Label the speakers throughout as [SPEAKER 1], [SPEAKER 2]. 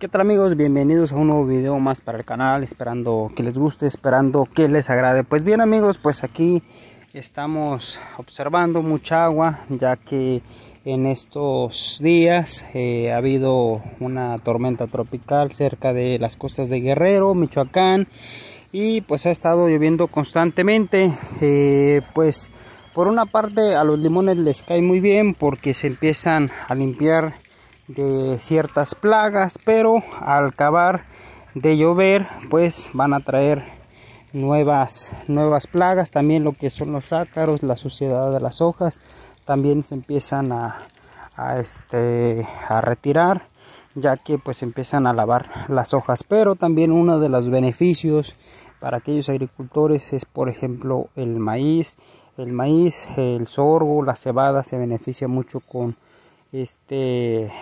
[SPEAKER 1] ¿Qué tal amigos? Bienvenidos a un nuevo video más para el canal, esperando que les guste, esperando que les agrade. Pues bien amigos, pues aquí estamos observando mucha agua, ya que en estos días eh, ha habido una tormenta tropical cerca de las costas de Guerrero, Michoacán, y pues ha estado lloviendo constantemente, eh, pues por una parte a los limones les cae muy bien porque se empiezan a limpiar de ciertas plagas, pero al acabar de llover, pues van a traer nuevas nuevas plagas, también lo que son los ácaros, la suciedad de las hojas, también se empiezan a, este a retirar ya que pues empiezan a lavar las hojas pero también uno de los beneficios para aquellos agricultores es por ejemplo el maíz el maíz el sorgo la cebada se beneficia mucho con este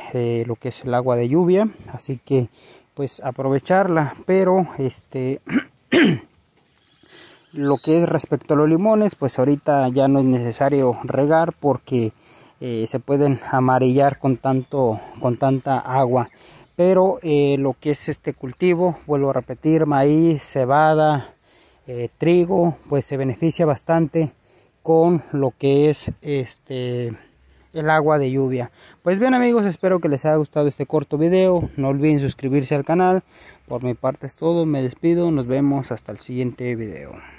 [SPEAKER 1] lo que es el agua de lluvia así que pues aprovecharla pero este lo que es respecto a los limones pues ahorita ya no es necesario regar porque eh, se pueden amarillar con tanto con tanta agua pero eh, lo que es este cultivo vuelvo a repetir maíz cebada eh, trigo pues se beneficia bastante con lo que es este el agua de lluvia. Pues bien amigos, espero que les haya gustado este corto video. No olviden suscribirse al canal. Por mi parte es todo, me despido, nos vemos hasta el siguiente video.